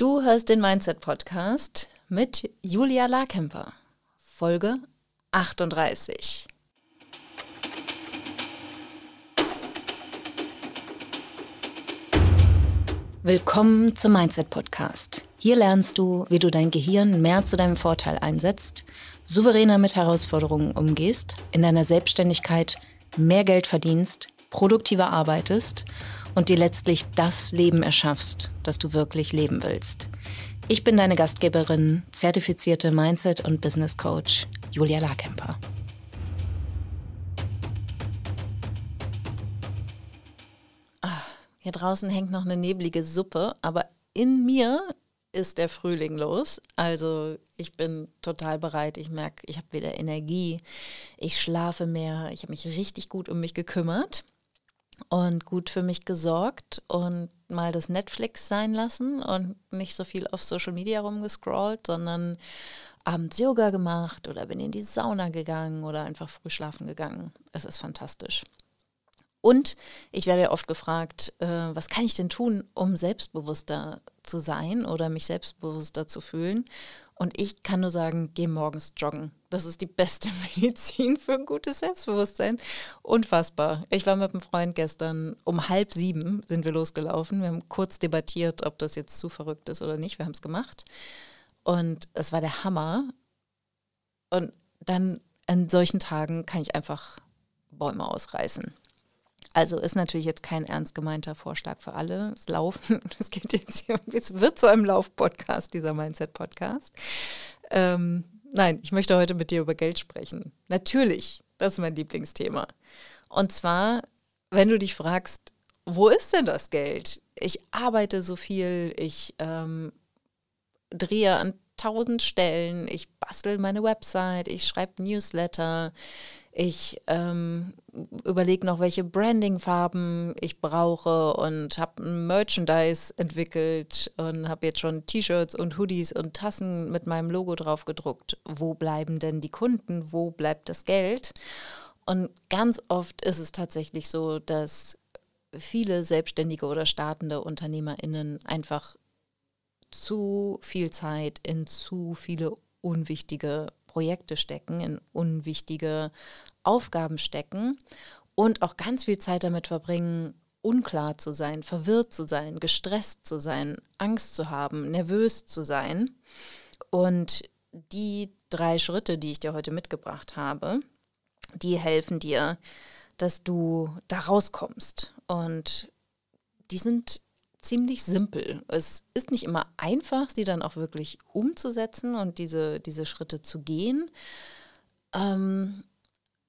Du hörst den Mindset Podcast mit Julia Larkemper, Folge 38. Willkommen zum Mindset Podcast. Hier lernst du, wie du dein Gehirn mehr zu deinem Vorteil einsetzt, souveräner mit Herausforderungen umgehst, in deiner Selbstständigkeit mehr Geld verdienst, produktiver arbeitest und dir letztlich das Leben erschaffst, das du wirklich leben willst. Ich bin deine Gastgeberin, zertifizierte Mindset- und Business Coach Julia Larkemper. Ah, hier draußen hängt noch eine neblige Suppe, aber in mir ist der Frühling los. Also ich bin total bereit. Ich merke, ich habe wieder Energie. Ich schlafe mehr. Ich habe mich richtig gut um mich gekümmert und gut für mich gesorgt und mal das Netflix sein lassen und nicht so viel auf Social Media rumgescrollt, sondern abends Yoga gemacht oder bin in die Sauna gegangen oder einfach früh schlafen gegangen. Es ist fantastisch. Und ich werde ja oft gefragt, äh, was kann ich denn tun, um selbstbewusster zu sein oder mich selbstbewusster zu fühlen? Und ich kann nur sagen, geh morgens joggen das ist die beste Medizin für ein gutes Selbstbewusstsein. Unfassbar. Ich war mit einem Freund gestern um halb sieben sind wir losgelaufen. Wir haben kurz debattiert, ob das jetzt zu verrückt ist oder nicht. Wir haben es gemacht. Und es war der Hammer. Und dann an solchen Tagen kann ich einfach Bäume ausreißen. Also ist natürlich jetzt kein ernst gemeinter Vorschlag für alle. Es laufen, es geht jetzt hier, es wird zu einem Lauf-Podcast, dieser Mindset-Podcast. Ähm, Nein, ich möchte heute mit dir über Geld sprechen. Natürlich, das ist mein Lieblingsthema. Und zwar, wenn du dich fragst, wo ist denn das Geld? Ich arbeite so viel, ich ähm, drehe an tausend Stellen, ich bastel meine Website, ich schreibe Newsletter, ich ähm, überlege noch, welche Brandingfarben ich brauche und habe ein Merchandise entwickelt und habe jetzt schon T-Shirts und Hoodies und Tassen mit meinem Logo drauf gedruckt. Wo bleiben denn die Kunden? Wo bleibt das Geld? Und ganz oft ist es tatsächlich so, dass viele selbstständige oder startende Unternehmerinnen einfach zu viel Zeit in zu viele unwichtige Projekte stecken, in unwichtige Aufgaben stecken und auch ganz viel Zeit damit verbringen, unklar zu sein, verwirrt zu sein, gestresst zu sein, Angst zu haben, nervös zu sein. Und die drei Schritte, die ich dir heute mitgebracht habe, die helfen dir, dass du da rauskommst. Und die sind ziemlich simpel. Es ist nicht immer einfach, sie dann auch wirklich umzusetzen und diese, diese Schritte zu gehen. Ähm,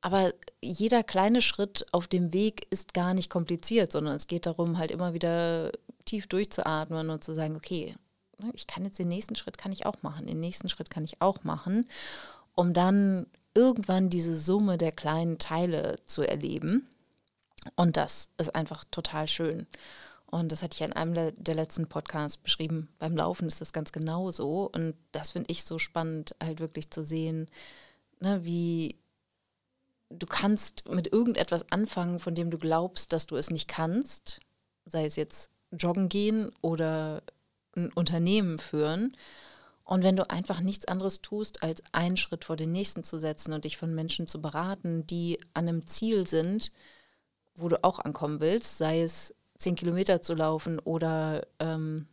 aber jeder kleine Schritt auf dem Weg ist gar nicht kompliziert, sondern es geht darum, halt immer wieder tief durchzuatmen und zu sagen, okay, ne, ich kann jetzt den nächsten Schritt kann ich auch machen, den nächsten Schritt kann ich auch machen, um dann irgendwann diese Summe der kleinen Teile zu erleben. Und das ist einfach total schön. Und das hatte ich in einem der letzten Podcasts beschrieben. Beim Laufen ist das ganz genau so. Und das finde ich so spannend, halt wirklich zu sehen, ne, wie, du kannst mit irgendetwas anfangen, von dem du glaubst, dass du es nicht kannst, sei es jetzt joggen gehen oder ein Unternehmen führen. Und wenn du einfach nichts anderes tust, als einen Schritt vor den nächsten zu setzen und dich von Menschen zu beraten, die an einem Ziel sind, wo du auch ankommen willst, sei es zehn Kilometer zu laufen oder ähm,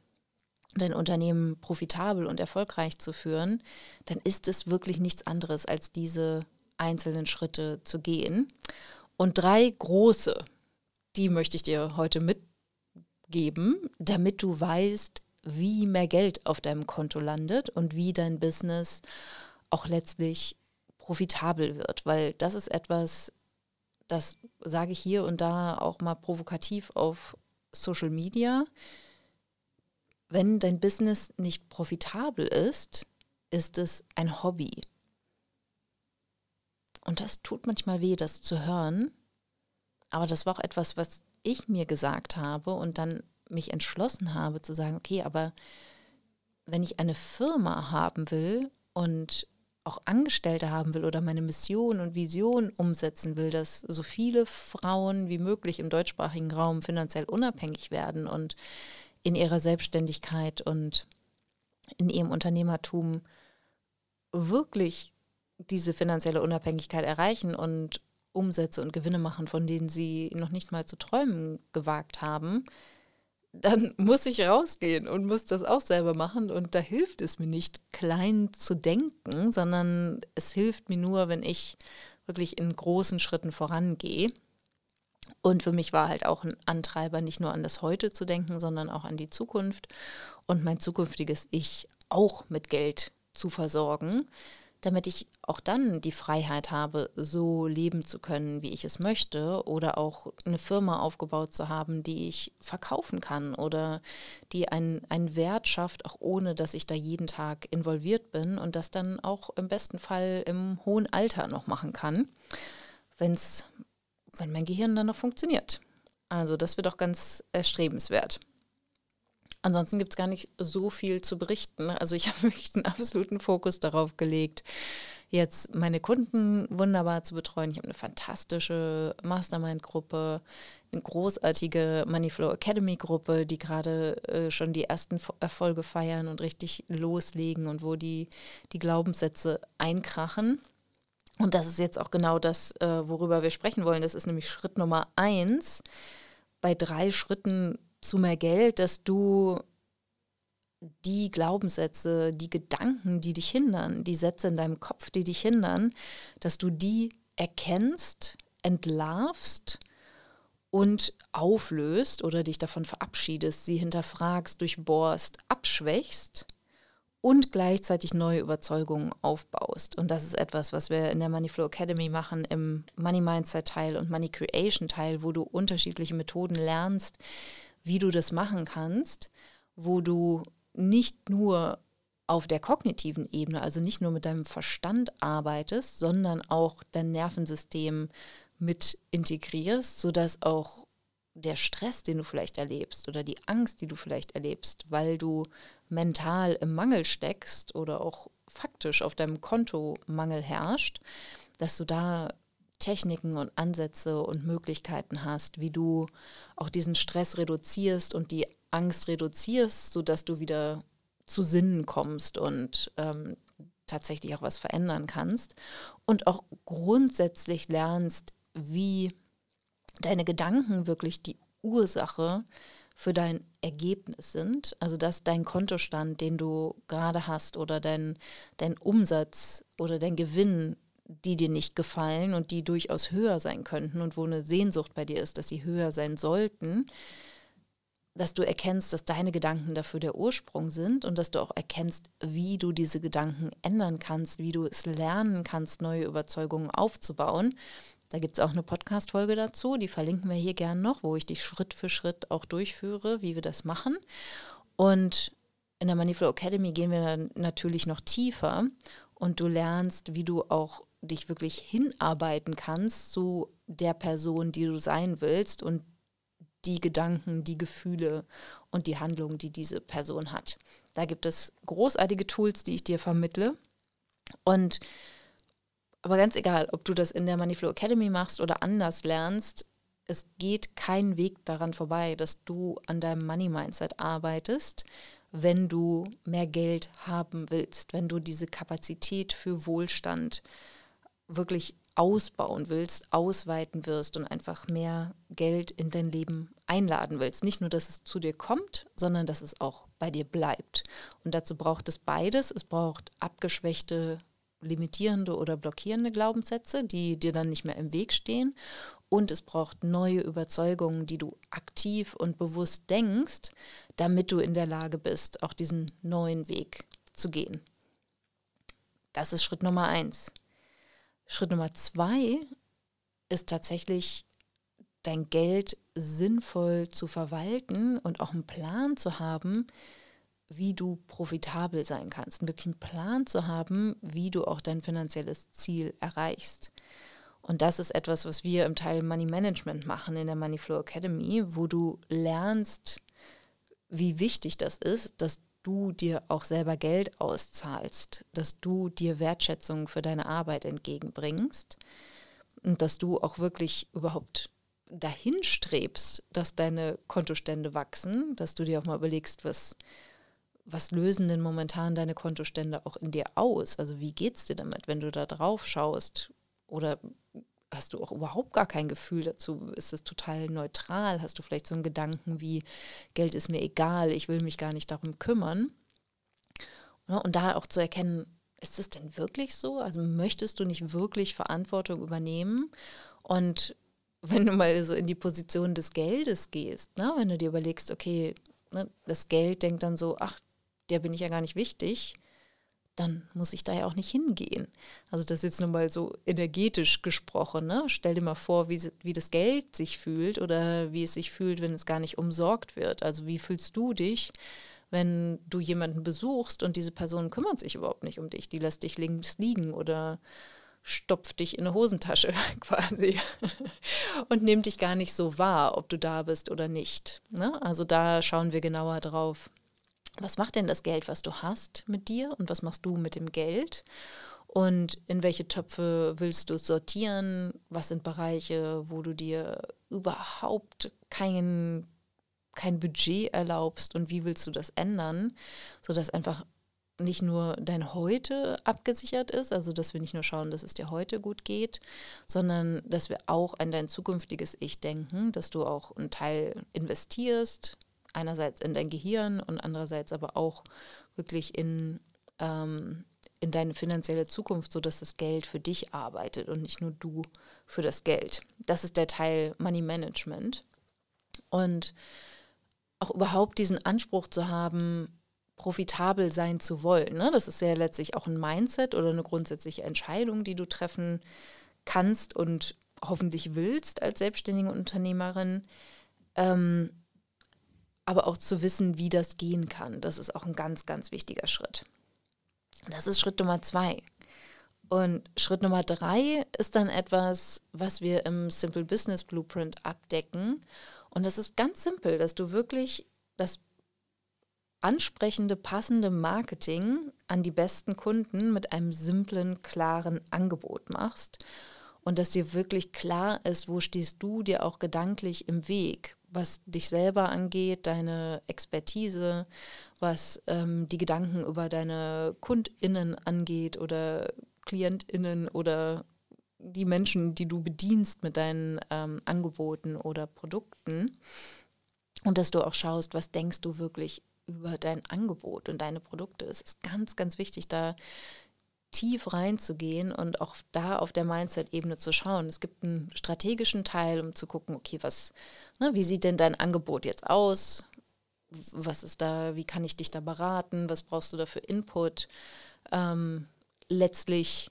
dein Unternehmen profitabel und erfolgreich zu führen, dann ist es wirklich nichts anderes als diese einzelnen Schritte zu gehen. Und drei große, die möchte ich dir heute mitgeben, damit du weißt, wie mehr Geld auf deinem Konto landet und wie dein Business auch letztlich profitabel wird. Weil das ist etwas, das sage ich hier und da auch mal provokativ auf Social Media. Wenn dein Business nicht profitabel ist, ist es ein Hobby. Und das tut manchmal weh, das zu hören. Aber das war auch etwas, was ich mir gesagt habe und dann mich entschlossen habe zu sagen, okay, aber wenn ich eine Firma haben will und auch Angestellte haben will oder meine Mission und Vision umsetzen will, dass so viele Frauen wie möglich im deutschsprachigen Raum finanziell unabhängig werden und in ihrer Selbstständigkeit und in ihrem Unternehmertum wirklich diese finanzielle Unabhängigkeit erreichen und Umsätze und Gewinne machen, von denen sie noch nicht mal zu träumen gewagt haben, dann muss ich rausgehen und muss das auch selber machen. Und da hilft es mir nicht, klein zu denken, sondern es hilft mir nur, wenn ich wirklich in großen Schritten vorangehe. Und für mich war halt auch ein Antreiber, nicht nur an das Heute zu denken, sondern auch an die Zukunft und mein zukünftiges Ich auch mit Geld zu versorgen damit ich auch dann die Freiheit habe, so leben zu können, wie ich es möchte, oder auch eine Firma aufgebaut zu haben, die ich verkaufen kann oder die einen, einen Wert schafft, auch ohne dass ich da jeden Tag involviert bin und das dann auch im besten Fall im hohen Alter noch machen kann, wenn's, wenn mein Gehirn dann noch funktioniert. Also das wird auch ganz erstrebenswert. Ansonsten gibt es gar nicht so viel zu berichten. Ne? Also ich habe wirklich einen absoluten Fokus darauf gelegt, jetzt meine Kunden wunderbar zu betreuen. Ich habe eine fantastische Mastermind-Gruppe, eine großartige Moneyflow Academy-Gruppe, die gerade äh, schon die ersten Erfolge feiern und richtig loslegen und wo die, die Glaubenssätze einkrachen. Und das ist jetzt auch genau das, äh, worüber wir sprechen wollen. Das ist nämlich Schritt Nummer eins. Bei drei Schritten zu mehr Geld, dass du die Glaubenssätze, die Gedanken, die dich hindern, die Sätze in deinem Kopf, die dich hindern, dass du die erkennst, entlarvst und auflöst oder dich davon verabschiedest, sie hinterfragst, durchbohrst, abschwächst und gleichzeitig neue Überzeugungen aufbaust. Und das ist etwas, was wir in der Money Flow Academy machen, im Money Mindset Teil und Money Creation Teil, wo du unterschiedliche Methoden lernst, wie du das machen kannst, wo du nicht nur auf der kognitiven Ebene, also nicht nur mit deinem Verstand arbeitest, sondern auch dein Nervensystem mit integrierst, sodass auch der Stress, den du vielleicht erlebst oder die Angst, die du vielleicht erlebst, weil du mental im Mangel steckst oder auch faktisch auf deinem Konto Mangel herrscht, dass du da Techniken und Ansätze und Möglichkeiten hast, wie du auch diesen Stress reduzierst und die Angst reduzierst, sodass du wieder zu Sinnen kommst und ähm, tatsächlich auch was verändern kannst und auch grundsätzlich lernst, wie deine Gedanken wirklich die Ursache für dein Ergebnis sind. Also dass dein Kontostand, den du gerade hast oder dein, dein Umsatz oder dein Gewinn die dir nicht gefallen und die durchaus höher sein könnten und wo eine Sehnsucht bei dir ist, dass sie höher sein sollten, dass du erkennst, dass deine Gedanken dafür der Ursprung sind und dass du auch erkennst, wie du diese Gedanken ändern kannst, wie du es lernen kannst, neue Überzeugungen aufzubauen. Da gibt es auch eine Podcast-Folge dazu, die verlinken wir hier gern noch, wo ich dich Schritt für Schritt auch durchführe, wie wir das machen. Und in der Maniflow Academy gehen wir dann natürlich noch tiefer und du lernst, wie du auch dich wirklich hinarbeiten kannst zu der Person, die du sein willst und die Gedanken, die Gefühle und die Handlungen, die diese Person hat. Da gibt es großartige Tools, die ich dir vermittle. Und aber ganz egal, ob du das in der Moneyflow Academy machst oder anders lernst, es geht kein Weg daran vorbei, dass du an deinem Money Mindset arbeitest, wenn du mehr Geld haben willst, wenn du diese Kapazität für Wohlstand äh, wirklich ausbauen willst, ausweiten wirst und einfach mehr Geld in dein Leben einladen willst. Nicht nur, dass es zu dir kommt, sondern dass es auch bei dir bleibt. Und dazu braucht es beides. Es braucht abgeschwächte, limitierende oder blockierende Glaubenssätze, die dir dann nicht mehr im Weg stehen. Und es braucht neue Überzeugungen, die du aktiv und bewusst denkst, damit du in der Lage bist, auch diesen neuen Weg zu gehen. Das ist Schritt Nummer eins. Schritt Nummer zwei ist tatsächlich dein Geld sinnvoll zu verwalten und auch einen Plan zu haben, wie du profitabel sein kannst, einen wirklichen Plan zu haben, wie du auch dein finanzielles Ziel erreichst. Und das ist etwas, was wir im Teil Money Management machen in der Money Flow Academy, wo du lernst, wie wichtig das ist, dass du dir auch selber Geld auszahlst, dass du dir Wertschätzung für deine Arbeit entgegenbringst und dass du auch wirklich überhaupt dahin strebst, dass deine Kontostände wachsen, dass du dir auch mal überlegst, was, was lösen denn momentan deine Kontostände auch in dir aus? Also wie geht es dir damit, wenn du da drauf schaust? Oder hast du auch überhaupt gar kein Gefühl dazu? Ist es total neutral? Hast du vielleicht so einen Gedanken wie, Geld ist mir egal, ich will mich gar nicht darum kümmern? Ne, und da auch zu erkennen, ist es denn wirklich so? Also möchtest du nicht wirklich Verantwortung übernehmen? Und wenn du mal so in die Position des Geldes gehst, ne? wenn du dir überlegst, okay, ne, das Geld denkt dann so, ach, der bin ich ja gar nicht wichtig, dann muss ich da ja auch nicht hingehen. Also das ist jetzt nur mal so energetisch gesprochen. Ne? Stell dir mal vor, wie, wie das Geld sich fühlt oder wie es sich fühlt, wenn es gar nicht umsorgt wird. Also wie fühlst du dich, wenn du jemanden besuchst und diese Person kümmert sich überhaupt nicht um dich? Die lässt dich links liegen oder stopft dich in eine Hosentasche quasi und nimmt dich gar nicht so wahr, ob du da bist oder nicht. Ne? Also da schauen wir genauer drauf was macht denn das Geld, was du hast mit dir und was machst du mit dem Geld? Und in welche Töpfe willst du es sortieren? Was sind Bereiche, wo du dir überhaupt kein, kein Budget erlaubst und wie willst du das ändern, sodass einfach nicht nur dein Heute abgesichert ist, also dass wir nicht nur schauen, dass es dir heute gut geht, sondern dass wir auch an dein zukünftiges Ich denken, dass du auch einen Teil investierst, einerseits in dein Gehirn und andererseits aber auch wirklich in, ähm, in deine finanzielle Zukunft, sodass das Geld für dich arbeitet und nicht nur du für das Geld. Das ist der Teil Money Management. Und auch überhaupt diesen Anspruch zu haben, profitabel sein zu wollen. Ne? Das ist ja letztlich auch ein Mindset oder eine grundsätzliche Entscheidung, die du treffen kannst und hoffentlich willst als selbstständige Unternehmerin. Ähm, aber auch zu wissen, wie das gehen kann. Das ist auch ein ganz, ganz wichtiger Schritt. Das ist Schritt Nummer zwei. Und Schritt Nummer drei ist dann etwas, was wir im Simple Business Blueprint abdecken. Und das ist ganz simpel, dass du wirklich das ansprechende, passende Marketing an die besten Kunden mit einem simplen, klaren Angebot machst. Und dass dir wirklich klar ist, wo stehst du dir auch gedanklich im Weg was dich selber angeht, deine Expertise, was ähm, die Gedanken über deine KundInnen angeht oder KlientInnen oder die Menschen, die du bedienst mit deinen ähm, Angeboten oder Produkten. Und dass du auch schaust, was denkst du wirklich über dein Angebot und deine Produkte. Es ist ganz, ganz wichtig, da tief reinzugehen und auch da auf der Mindset-Ebene zu schauen. Es gibt einen strategischen Teil, um zu gucken, okay, was, ne, wie sieht denn dein Angebot jetzt aus? Was ist da, wie kann ich dich da beraten? Was brauchst du da für Input? Ähm, letztlich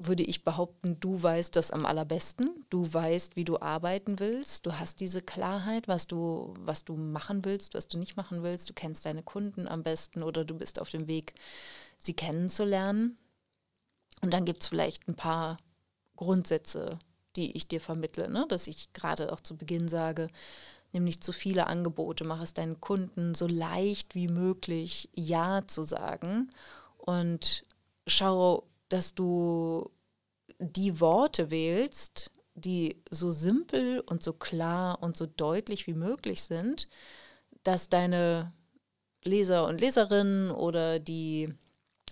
würde ich behaupten, du weißt das am allerbesten. Du weißt, wie du arbeiten willst. Du hast diese Klarheit, was du, was du machen willst, was du nicht machen willst. Du kennst deine Kunden am besten oder du bist auf dem Weg, sie kennenzulernen. Und dann gibt es vielleicht ein paar Grundsätze, die ich dir vermittle, ne? dass ich gerade auch zu Beginn sage, nimm nicht zu viele Angebote, mach es deinen Kunden so leicht wie möglich Ja zu sagen und schau dass du die Worte wählst, die so simpel und so klar und so deutlich wie möglich sind, dass deine Leser und Leserinnen oder die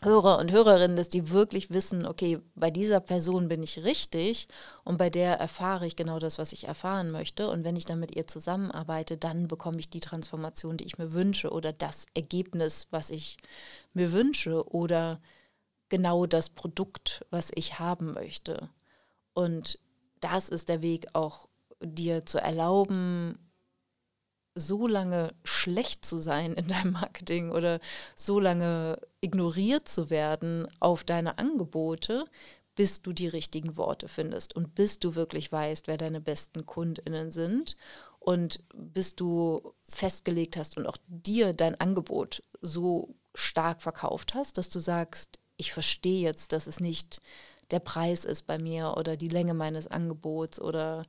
Hörer und Hörerinnen, dass die wirklich wissen, okay, bei dieser Person bin ich richtig und bei der erfahre ich genau das, was ich erfahren möchte. Und wenn ich dann mit ihr zusammenarbeite, dann bekomme ich die Transformation, die ich mir wünsche oder das Ergebnis, was ich mir wünsche oder genau das Produkt, was ich haben möchte. Und das ist der Weg auch dir zu erlauben, so lange schlecht zu sein in deinem Marketing oder so lange ignoriert zu werden auf deine Angebote, bis du die richtigen Worte findest und bis du wirklich weißt, wer deine besten Kundinnen sind und bis du festgelegt hast und auch dir dein Angebot so stark verkauft hast, dass du sagst, ich verstehe jetzt, dass es nicht der Preis ist bei mir oder die Länge meines Angebots oder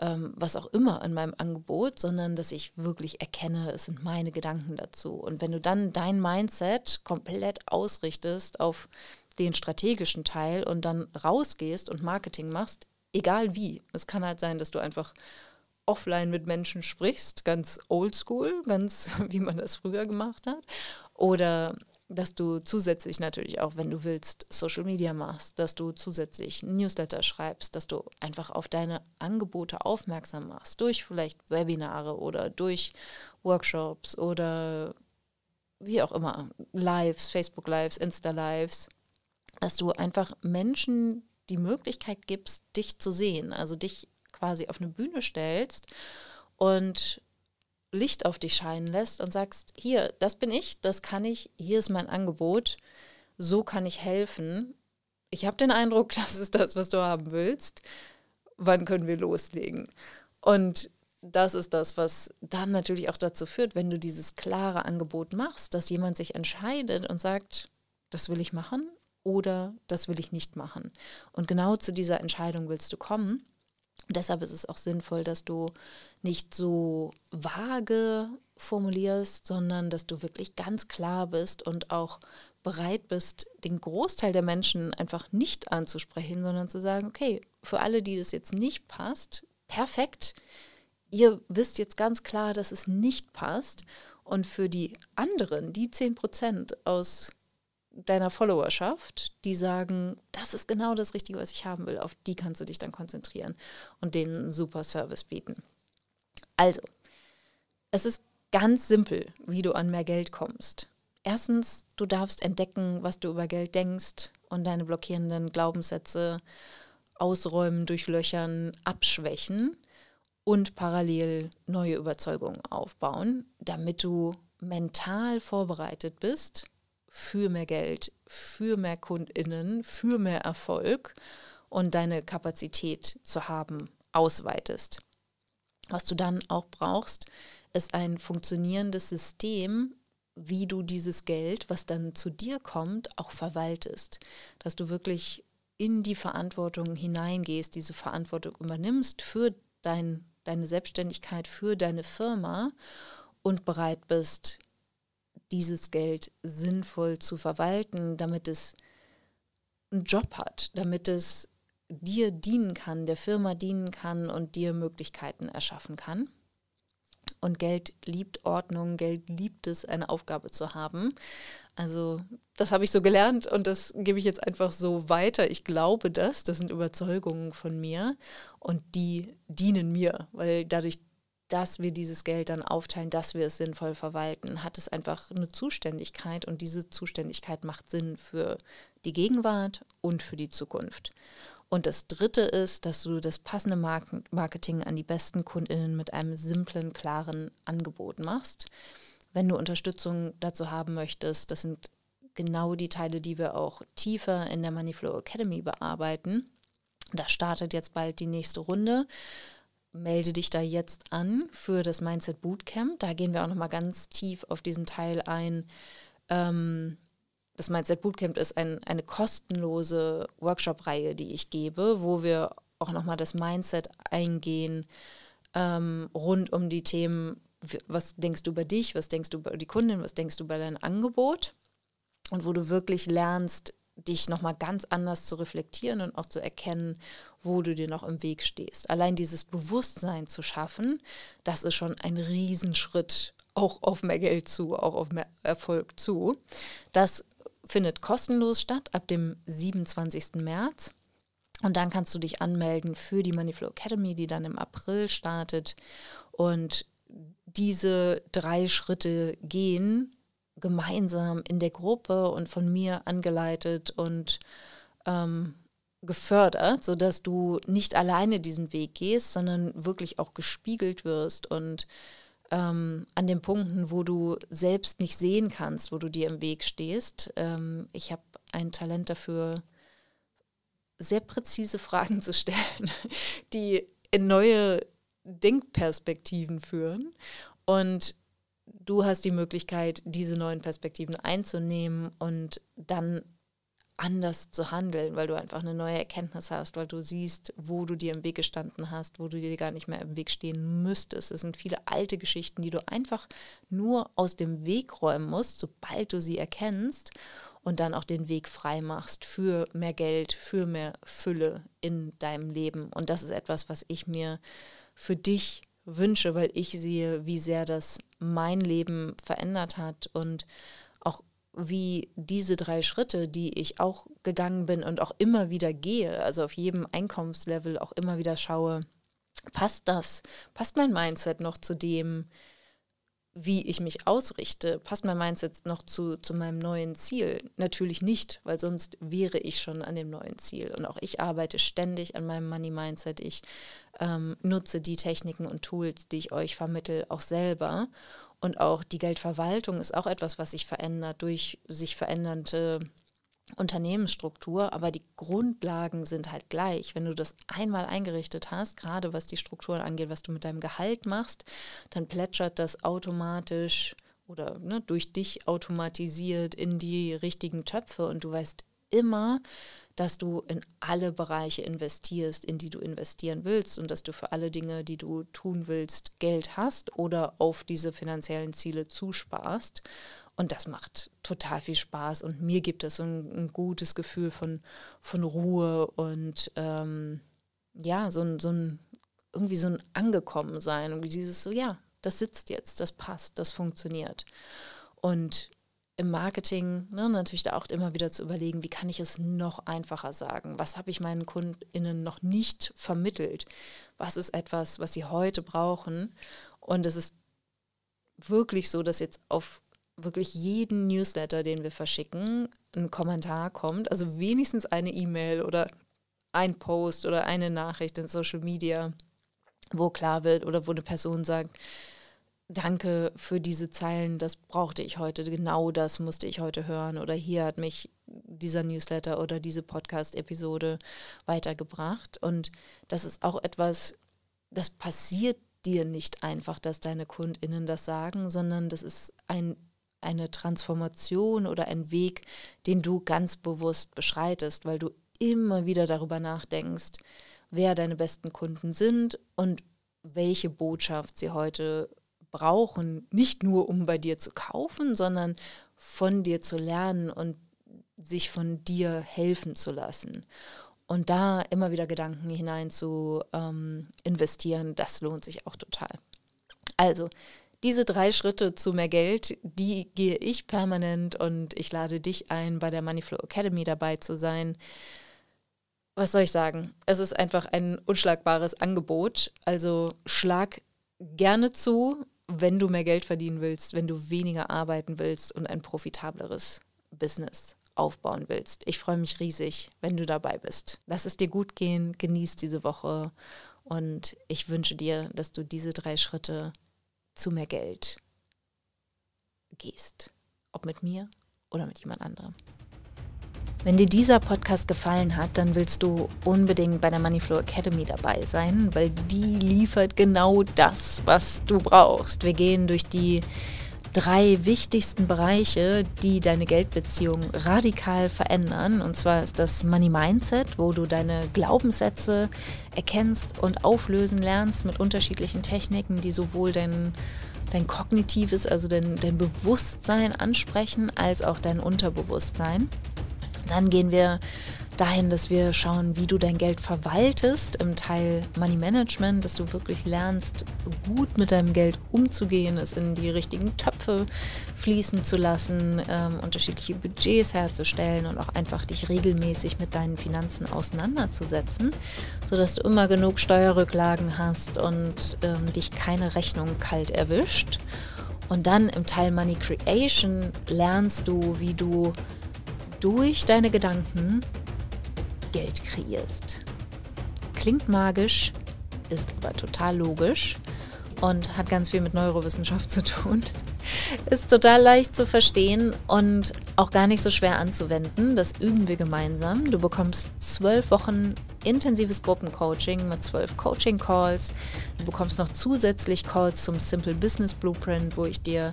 ähm, was auch immer in meinem Angebot, sondern dass ich wirklich erkenne, es sind meine Gedanken dazu. Und wenn du dann dein Mindset komplett ausrichtest auf den strategischen Teil und dann rausgehst und Marketing machst, egal wie, es kann halt sein, dass du einfach offline mit Menschen sprichst, ganz oldschool, ganz wie man das früher gemacht hat, oder dass du zusätzlich natürlich auch, wenn du willst, Social Media machst, dass du zusätzlich Newsletter schreibst, dass du einfach auf deine Angebote aufmerksam machst, durch vielleicht Webinare oder durch Workshops oder wie auch immer, Lives, Facebook Lives, Insta Lives, dass du einfach Menschen die Möglichkeit gibst, dich zu sehen, also dich quasi auf eine Bühne stellst und Licht auf dich scheinen lässt und sagst, hier, das bin ich, das kann ich, hier ist mein Angebot, so kann ich helfen. Ich habe den Eindruck, das ist das, was du haben willst. Wann können wir loslegen? Und das ist das, was dann natürlich auch dazu führt, wenn du dieses klare Angebot machst, dass jemand sich entscheidet und sagt, das will ich machen oder das will ich nicht machen. Und genau zu dieser Entscheidung willst du kommen. Deshalb ist es auch sinnvoll, dass du nicht so vage formulierst, sondern dass du wirklich ganz klar bist und auch bereit bist, den Großteil der Menschen einfach nicht anzusprechen, sondern zu sagen, okay, für alle, die das jetzt nicht passt, perfekt, ihr wisst jetzt ganz klar, dass es nicht passt. Und für die anderen, die 10 Prozent aus deiner Followerschaft, die sagen, das ist genau das Richtige, was ich haben will. Auf die kannst du dich dann konzentrieren und denen einen super Service bieten. Also, es ist ganz simpel, wie du an mehr Geld kommst. Erstens, du darfst entdecken, was du über Geld denkst und deine blockierenden Glaubenssätze ausräumen, durchlöchern, abschwächen und parallel neue Überzeugungen aufbauen, damit du mental vorbereitet bist für mehr Geld, für mehr Kundinnen, für mehr Erfolg und deine Kapazität zu haben ausweitest. Was du dann auch brauchst, ist ein funktionierendes System, wie du dieses Geld, was dann zu dir kommt, auch verwaltest. Dass du wirklich in die Verantwortung hineingehst, diese Verantwortung übernimmst für dein, deine Selbstständigkeit, für deine Firma und bereit bist, dieses Geld sinnvoll zu verwalten, damit es einen Job hat, damit es dir dienen kann, der Firma dienen kann und dir Möglichkeiten erschaffen kann. Und Geld liebt Ordnung, Geld liebt es, eine Aufgabe zu haben. Also das habe ich so gelernt und das gebe ich jetzt einfach so weiter. Ich glaube das, das sind Überzeugungen von mir und die dienen mir, weil dadurch dass wir dieses Geld dann aufteilen, dass wir es sinnvoll verwalten, hat es einfach eine Zuständigkeit und diese Zuständigkeit macht Sinn für die Gegenwart und für die Zukunft. Und das Dritte ist, dass du das passende Marketing an die besten Kundinnen mit einem simplen, klaren Angebot machst. Wenn du Unterstützung dazu haben möchtest, das sind genau die Teile, die wir auch tiefer in der Moneyflow Academy bearbeiten. Da startet jetzt bald die nächste Runde melde dich da jetzt an für das Mindset Bootcamp. Da gehen wir auch nochmal ganz tief auf diesen Teil ein. Ähm, das Mindset Bootcamp ist ein, eine kostenlose Workshop-Reihe, die ich gebe, wo wir auch nochmal das Mindset eingehen ähm, rund um die Themen, was denkst du über dich, was denkst du über die Kundin, was denkst du über dein Angebot und wo du wirklich lernst, dich nochmal ganz anders zu reflektieren und auch zu erkennen, wo du dir noch im Weg stehst. Allein dieses Bewusstsein zu schaffen, das ist schon ein Riesenschritt auch auf mehr Geld zu, auch auf mehr Erfolg zu. Das findet kostenlos statt ab dem 27. März. Und dann kannst du dich anmelden für die Moneyflow Academy, die dann im April startet. Und diese drei Schritte gehen, gemeinsam in der Gruppe und von mir angeleitet und ähm, gefördert, sodass du nicht alleine diesen Weg gehst, sondern wirklich auch gespiegelt wirst und ähm, an den Punkten, wo du selbst nicht sehen kannst, wo du dir im Weg stehst. Ähm, ich habe ein Talent dafür, sehr präzise Fragen zu stellen, die in neue Denkperspektiven führen. Und du hast die Möglichkeit, diese neuen Perspektiven einzunehmen und dann anders zu handeln, weil du einfach eine neue Erkenntnis hast, weil du siehst, wo du dir im Weg gestanden hast, wo du dir gar nicht mehr im Weg stehen müsstest. Es sind viele alte Geschichten, die du einfach nur aus dem Weg räumen musst, sobald du sie erkennst und dann auch den Weg frei machst für mehr Geld, für mehr Fülle in deinem Leben. Und das ist etwas, was ich mir für dich wünsche, weil ich sehe, wie sehr das mein Leben verändert hat und auch wie diese drei Schritte, die ich auch gegangen bin und auch immer wieder gehe, also auf jedem Einkommenslevel auch immer wieder schaue, passt das? Passt mein Mindset noch zu dem, wie ich mich ausrichte, passt mein Mindset noch zu, zu meinem neuen Ziel? Natürlich nicht, weil sonst wäre ich schon an dem neuen Ziel. Und auch ich arbeite ständig an meinem Money Mindset. Ich ähm, nutze die Techniken und Tools, die ich euch vermittel, auch selber. Und auch die Geldverwaltung ist auch etwas, was sich verändert durch sich verändernde Unternehmensstruktur, aber die Grundlagen sind halt gleich. Wenn du das einmal eingerichtet hast, gerade was die Strukturen angeht, was du mit deinem Gehalt machst, dann plätschert das automatisch oder ne, durch dich automatisiert in die richtigen Töpfe und du weißt immer, dass du in alle Bereiche investierst, in die du investieren willst und dass du für alle Dinge, die du tun willst, Geld hast oder auf diese finanziellen Ziele zusparst. Und das macht total viel Spaß und mir gibt es so ein, ein gutes Gefühl von, von Ruhe und ähm, ja, so ein, so ein, irgendwie so ein Angekommensein. Irgendwie dieses so, ja, das sitzt jetzt, das passt, das funktioniert. Und im Marketing ne, natürlich da auch immer wieder zu überlegen, wie kann ich es noch einfacher sagen? Was habe ich meinen KundInnen noch nicht vermittelt? Was ist etwas, was sie heute brauchen? Und es ist wirklich so, dass jetzt auf wirklich jeden Newsletter, den wir verschicken, ein Kommentar kommt. Also wenigstens eine E-Mail oder ein Post oder eine Nachricht in Social Media, wo klar wird oder wo eine Person sagt, danke für diese Zeilen, das brauchte ich heute, genau das musste ich heute hören oder hier hat mich dieser Newsletter oder diese Podcast-Episode weitergebracht. Und das ist auch etwas, das passiert dir nicht einfach, dass deine Kundinnen das sagen, sondern das ist ein eine Transformation oder ein Weg, den du ganz bewusst beschreitest, weil du immer wieder darüber nachdenkst, wer deine besten Kunden sind und welche Botschaft sie heute brauchen, nicht nur um bei dir zu kaufen, sondern von dir zu lernen und sich von dir helfen zu lassen. Und da immer wieder Gedanken hinein zu ähm, investieren, das lohnt sich auch total. Also diese drei Schritte zu mehr Geld, die gehe ich permanent und ich lade dich ein, bei der Moneyflow Academy dabei zu sein. Was soll ich sagen? Es ist einfach ein unschlagbares Angebot. Also schlag gerne zu, wenn du mehr Geld verdienen willst, wenn du weniger arbeiten willst und ein profitableres Business aufbauen willst. Ich freue mich riesig, wenn du dabei bist. Lass es dir gut gehen, genieß diese Woche und ich wünsche dir, dass du diese drei Schritte zu mehr Geld gehst. Ob mit mir oder mit jemand anderem. Wenn dir dieser Podcast gefallen hat, dann willst du unbedingt bei der Moneyflow Academy dabei sein, weil die liefert genau das, was du brauchst. Wir gehen durch die drei wichtigsten Bereiche, die deine Geldbeziehung radikal verändern. Und zwar ist das Money Mindset, wo du deine Glaubenssätze erkennst und auflösen lernst mit unterschiedlichen Techniken, die sowohl dein, dein kognitives, also dein, dein Bewusstsein ansprechen, als auch dein Unterbewusstsein. Dann gehen wir dahin, dass wir schauen, wie du dein Geld verwaltest im Teil Money Management, dass du wirklich lernst, gut mit deinem Geld umzugehen, es in die richtigen Töpfe fließen zu lassen, ähm, unterschiedliche Budgets herzustellen und auch einfach dich regelmäßig mit deinen Finanzen auseinanderzusetzen, sodass du immer genug Steuerrücklagen hast und ähm, dich keine Rechnung kalt erwischt. Und dann im Teil Money Creation lernst du, wie du durch deine Gedanken Geld kreierst. Klingt magisch, ist aber total logisch und hat ganz viel mit Neurowissenschaft zu tun. Ist total leicht zu verstehen und auch gar nicht so schwer anzuwenden. Das üben wir gemeinsam. Du bekommst zwölf Wochen intensives Gruppencoaching mit zwölf Coaching-Calls. Du bekommst noch zusätzlich Calls zum Simple Business Blueprint, wo ich dir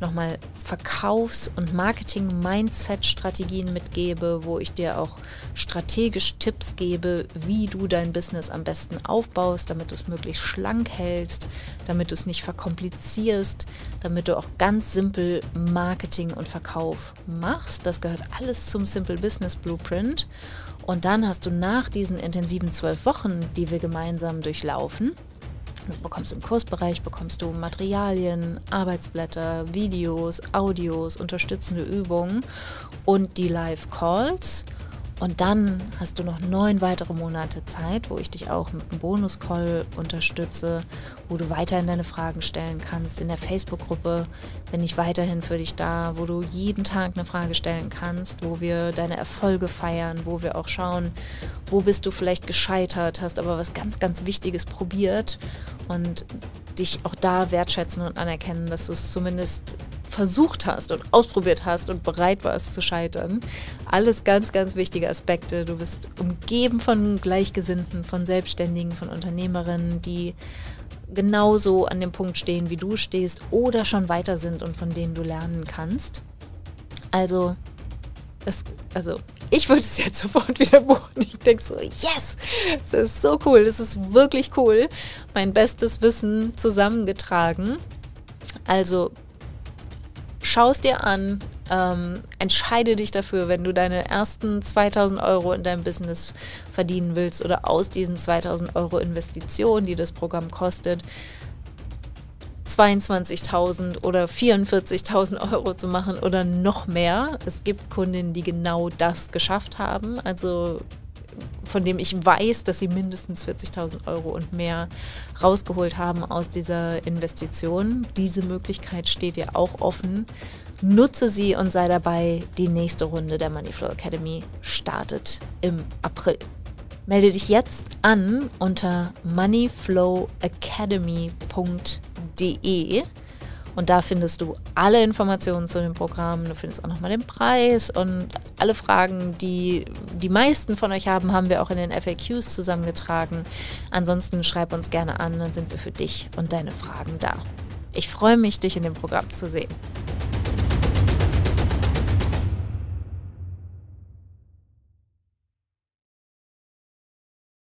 nochmal Verkaufs- und Marketing-Mindset-Strategien mitgebe, wo ich dir auch strategisch Tipps gebe, wie du dein Business am besten aufbaust, damit du es möglichst schlank hältst, damit du es nicht verkomplizierst, damit du auch ganz simpel Marketing und Verkauf machst. Das gehört alles zum Simple Business Blueprint. Und dann hast du nach diesen intensiven zwölf Wochen, die wir gemeinsam durchlaufen, Du bekommst im Kursbereich bekommst du Materialien, Arbeitsblätter, Videos, Audios, unterstützende Übungen und die Live Calls und dann hast du noch neun weitere Monate Zeit, wo ich dich auch mit einem Bonus-Call unterstütze, wo du weiterhin deine Fragen stellen kannst. In der Facebook-Gruppe bin ich weiterhin für dich da, wo du jeden Tag eine Frage stellen kannst, wo wir deine Erfolge feiern, wo wir auch schauen, wo bist du vielleicht gescheitert, hast aber was ganz, ganz Wichtiges probiert und dich auch da wertschätzen und anerkennen, dass du es zumindest versucht hast und ausprobiert hast und bereit warst zu scheitern. Alles ganz, ganz wichtige Aspekte. Du bist umgeben von Gleichgesinnten, von Selbstständigen, von Unternehmerinnen, die genauso an dem Punkt stehen, wie du stehst oder schon weiter sind und von denen du lernen kannst. Also, es, also ich würde es jetzt sofort wieder buchen. Ich denke so, yes, das ist so cool, das ist wirklich cool. Mein bestes Wissen zusammengetragen. Also Schau es dir an, ähm, entscheide dich dafür, wenn du deine ersten 2000 Euro in deinem Business verdienen willst oder aus diesen 2000 Euro Investitionen, die das Programm kostet, 22.000 oder 44.000 Euro zu machen oder noch mehr. Es gibt Kundinnen, die genau das geschafft haben. Also von dem ich weiß, dass sie mindestens 40.000 Euro und mehr rausgeholt haben aus dieser Investition. Diese Möglichkeit steht dir auch offen. Nutze sie und sei dabei. Die nächste Runde der Moneyflow Academy startet im April. Melde dich jetzt an unter moneyflowacademy.de und da findest du alle Informationen zu dem Programm, du findest auch nochmal den Preis und alle Fragen, die die meisten von euch haben, haben wir auch in den FAQs zusammengetragen. Ansonsten schreib uns gerne an, dann sind wir für dich und deine Fragen da. Ich freue mich, dich in dem Programm zu sehen.